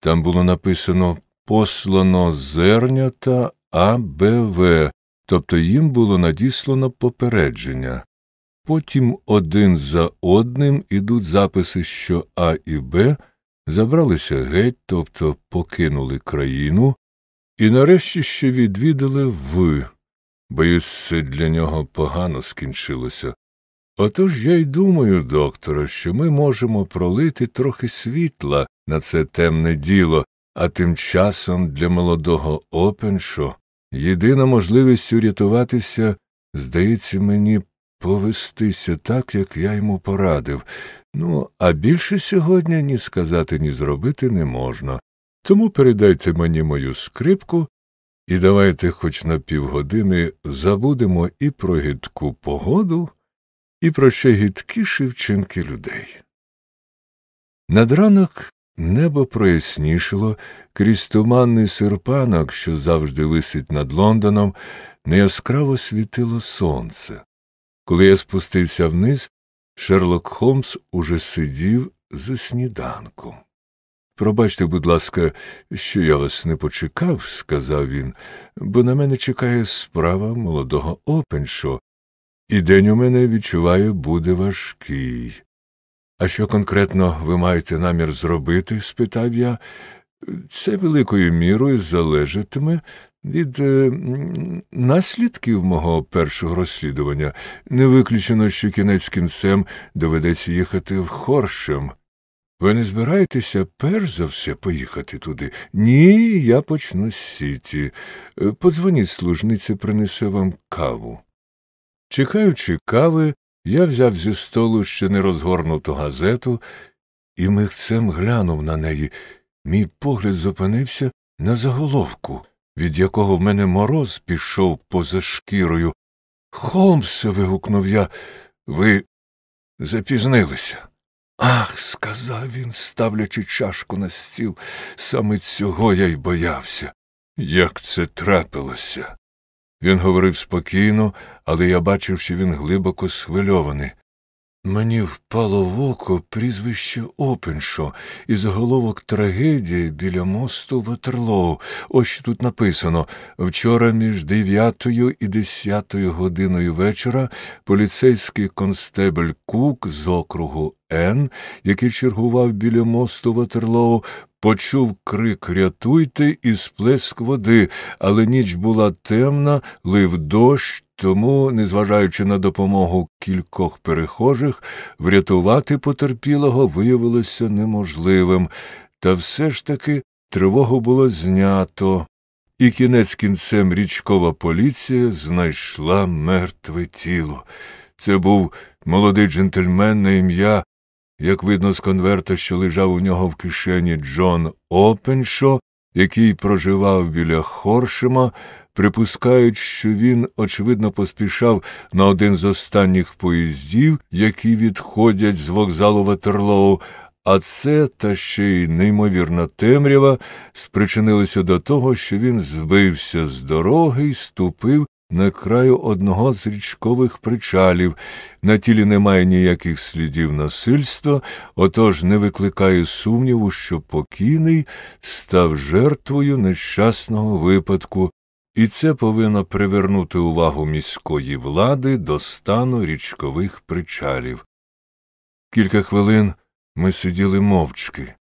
там було написано послано зернята АБВ, тобто їм було надіслано попередження. Потім один за одним ідуть записи, що А і Б забралися геть, тобто покинули країну, і нарешті ще відвідали В, боюсь, це для нього погано скінчилося. Отож я й думаю, докторе, що ми можемо пролити трохи світла на це темне діло, а тим часом для молодого опеншо єдина можливість урятуватися, здається, мені повестися так, як я йому порадив. Ну, а більше сьогодні ні сказати, ні зробити не можна. Тому передайте мені мою скрипку. І давайте хоч на півгодини забудемо і про гідку погоду і про ще гідкіші вчинки людей. Над ранок небо прояснішило крізь туманний серпанок, що завжди висить над Лондоном, неяскраво світило сонце. Коли я спустився вниз, Шерлок Холмс уже сидів за сніданком. Пробачте, будь ласка, що я вас не почекав, сказав він, бо на мене чекає справа молодого опеншо, і день у мене відчуваю буде важкий. А що конкретно ви маєте намір зробити? спитав я. Це великою мірою залежатиме від е, наслідків мого першого розслідування. Не виключено, що кінець кінцем доведеться їхати в Хоршем. Ви не збираєтеся перш за все поїхати туди? Ні, я почну з сіті. Е, подзвоніть служниці, принесе вам каву. Чекаючи кави, я взяв зі столу ще не розгорнуту газету і мигцем глянув на неї. Мій погляд зупинився на заголовку, від якого в мене мороз пішов поза шкірою. Холмсе. вигукнув я, ви запізнилися. Ах, сказав він, ставлячи чашку на стіл, саме цього я й боявся. Як це трапилося? Він говорив спокійно, але я бачив, що він глибоко схвильований. Мені впало в око прізвище Опеншо із головок трагедії біля мосту Ватерлоу. Ось що тут написано вчора між дев'ятою і десятою годиною вечора поліцейський констебель Кук з округу Н, який чергував біля мосту Ватерлоу, почув крик Рятуйте і сплеск води, але ніч була темна, лив дощ тому, незважаючи на допомогу кількох перехожих, врятувати потерпілого виявилося неможливим, та все ж таки тривогу було знято, і кінець кінцем річкова поліція знайшла мертве тіло. Це був молодий джентльмен на ім'я, як видно з конверта, що лежав у нього в кишені Джон Опеншо, який проживав біля Хоршема припускають, що він, очевидно, поспішав на один з останніх поїздів, які відходять з вокзалу Ватерлоу, а це, та ще й неймовірна темрява, спричинилося до того, що він збився з дороги і ступив на краю одного з річкових причалів. На тілі немає ніяких слідів насильства, отож не викликає сумніву, що покійний став жертвою нещасного випадку і це повинно привернути увагу міської влади до стану річкових причалів. Кілька хвилин ми сиділи мовчки.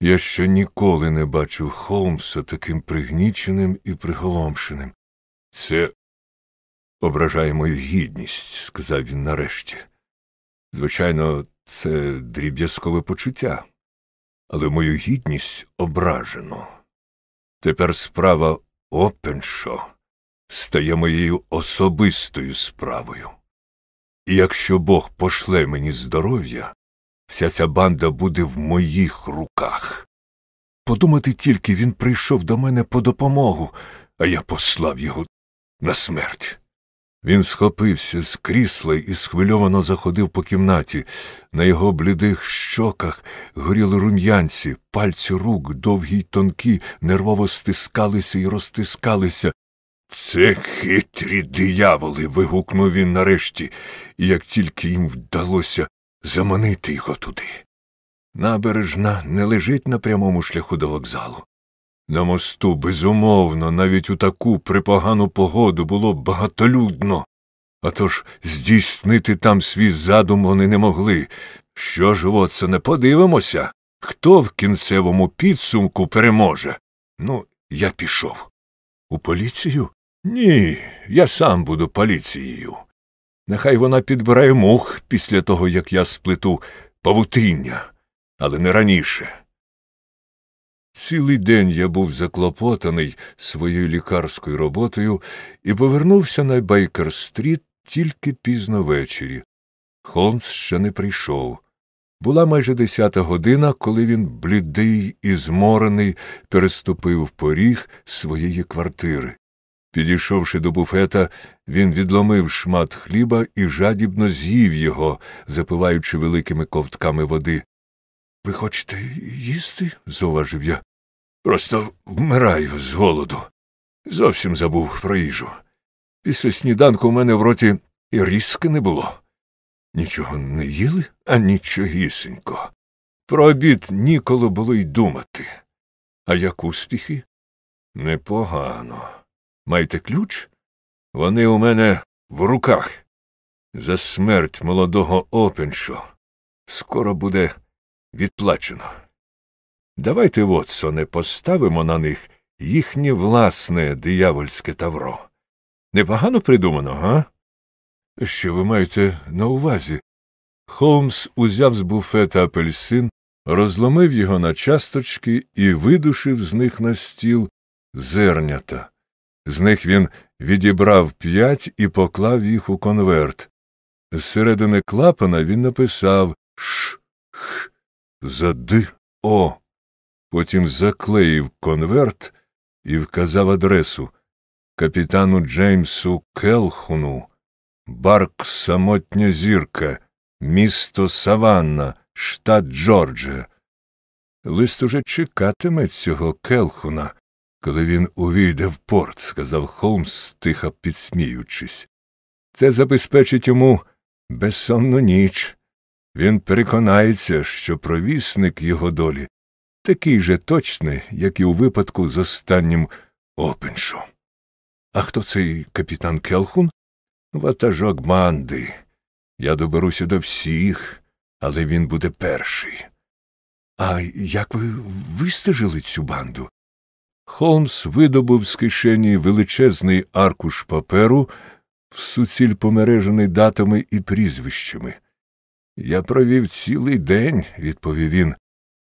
Я ще ніколи не бачив Холмса таким пригніченим і приголомшеним. Це ображає мою гідність, сказав він нарешті. Звичайно, це дріб'язкове почуття, але мою гідність ображено. Тепер справа Опеншо стає моєю особистою справою. І якщо Бог пошле мені здоров'я, вся ця банда буде в моїх руках. Подумати тільки він прийшов до мене по допомогу, а я послав його на смерть. Він схопився з крісла і схвильовано заходив по кімнаті. На його блідих щоках горіли рум'янці, пальці рук, довгі й тонкі, нервово стискалися і розтискалися. Це хитрі дияволи. вигукнув він нарешті, і як тільки їм вдалося заманити його туди. Набережна не лежить на прямому шляху до вокзалу. На мосту, безумовно, навіть у таку припогану погоду було багатолюдно. А тож здійснити там свій задум вони не могли. Що ж, Вотсоне, подивимося, хто в кінцевому підсумку переможе. Ну, я пішов. У поліцію? Ні, я сам буду поліцією. Нехай вона підбирає мух після того, як я сплету павутиння, але не раніше. Цілий день я був заклопотаний своєю лікарською роботою і повернувся на Байкер-стріт тільки пізно ввечері. Холмс ще не прийшов. Була майже десята година, коли він, блідий і зморений, переступив поріг своєї квартири. Підійшовши до буфета, він відломив шмат хліба і жадібно з'їв його, запиваючи великими ковтками води. Ви хочете їсти? зауважив я. Просто вмираю з голоду. Зовсім забув про їжу. Після сніданку у мене в роті і різки не було. Нічого не їли, а нічогісенько. Про обід ніколи було й думати. А як успіхи? Непогано. Маєте ключ? Вони у мене в руках. За смерть молодого опеншу скоро буде відплачено. Давайте, Вотсоне, поставимо на них їхнє власне диявольське тавро. Непогано придумано, га? Що ви маєте на увазі? Холмс узяв з буфета апельсин, розломив його на часточки і видушив з них на стіл зернята. З них він відібрав п'ять і поклав їх у конверт. Зсередини клапана він написав Ш. Х за ДО. Потім заклеїв конверт і вказав адресу капітану Джеймсу Келхуну, Барк Самотня Зірка, місто Саванна, штат Джорджія. Лист уже чекатиме цього Келхуна, коли він увійде в порт, сказав Холмс, тихо підсміючись. Це забезпечить йому безсонну ніч він переконається, що провісник його долі такий же точний, як і у випадку з останнім опеншом. А хто цей капітан Келхун? Ватажок манди. Я доберуся до всіх, але він буде перший. А як ви вистежили цю банду? Холмс видобув з кишені величезний аркуш паперу, в суціль помережений датами і прізвищами. Я провів цілий день, відповів він,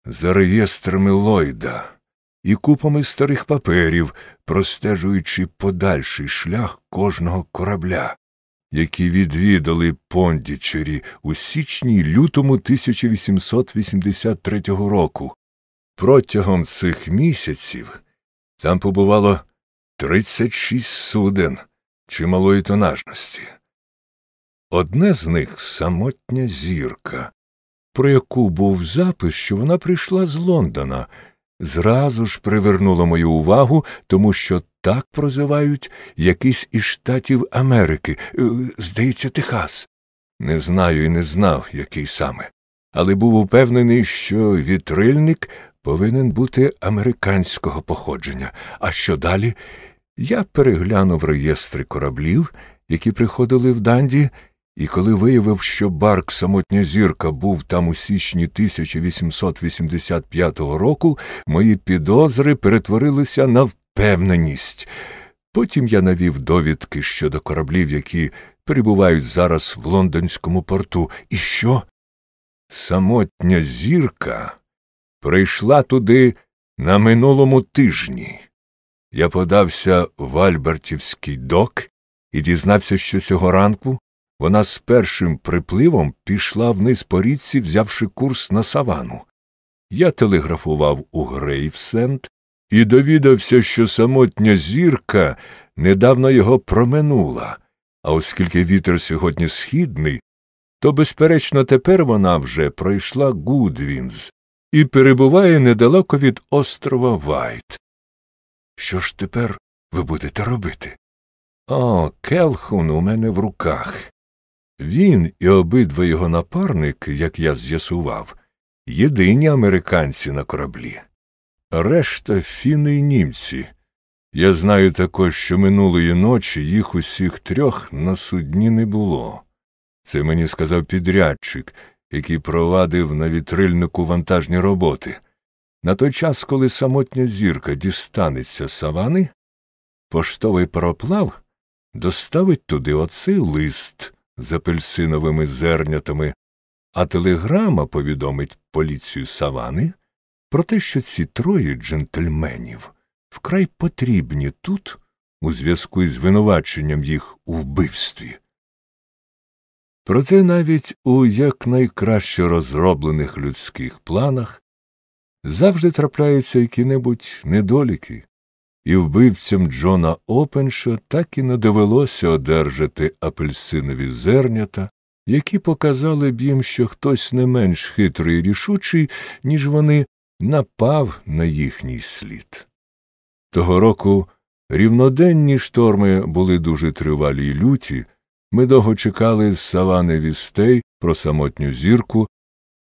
за реєстрами Ллойда і купами старих паперів, простежуючи подальший шлях кожного корабля, які відвідали Пондічері у січні лютому 1883 року. Протягом цих місяців там побувало 36 суден чималої тонажності. Одне з них самотня зірка, про яку був запис, що вона прийшла з Лондона, зразу ж привернула мою увагу, тому що так прозивають якийсь із штатів Америки, е, здається, Техас. Не знаю і не знав, який саме, але був упевнений, що вітрильник повинен бути американського походження. А що далі? Я переглянув реєстри кораблів, які приходили в Данді. І коли виявив, що барк самотня зірка був там у січні 1885 року, мої підозри перетворилися на впевненість. Потім я навів довідки щодо кораблів, які перебувають зараз в лондонському порту. І що? Самотня зірка прийшла туди на минулому тижні. Я подався в Альбертівський док і дізнався, що цього ранку вона з першим припливом пішла вниз по річці, взявши курс на савану. Я телеграфував у Грейвсенд і довідався, що самотня зірка недавно його проминула, а оскільки вітер сьогодні східний, то, безперечно, тепер вона вже пройшла Гудвінз і перебуває недалеко від острова Вайт. Що ж тепер ви будете робити? О, Келхун у мене в руках. Він і обидва його напарники, як я з'ясував, єдині американці на кораблі. Решта фіни й німці. Я знаю також, що минулої ночі їх усіх трьох на судні не було. Це мені сказав підрядчик, який провадив на вітрильнику вантажні роботи. На той час, коли самотня зірка дістанеться савани, поштовий пароплав доставить туди оцей лист з апельсиновими зернятами, а телеграма повідомить поліцію савани про те, що ці троє джентльменів вкрай потрібні тут у зв'язку із винуваченням їх у вбивстві. Проте навіть у якнайкраще розроблених людських планах завжди трапляються які небудь недоліки, і вбивцям Джона Опенша так і не довелося одержати апельсинові зернята, які показали б їм, що хтось не менш хитрий і рішучий, ніж вони напав на їхній слід. Того року рівноденні шторми були дуже тривалі й люті, ми довго чекали з савани вістей про самотню зірку,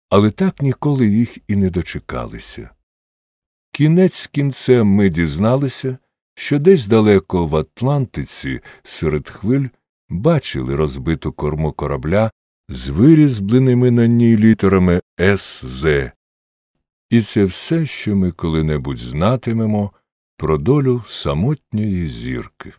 але так ніколи їх і не дочекалися. Кінець кінцем ми дізналися, що десь далеко в Атлантиці серед хвиль бачили розбиту корму корабля з вирізбленими на ній літерами СЗ. І це все, що ми коли-небудь знатимемо про долю самотньої зірки.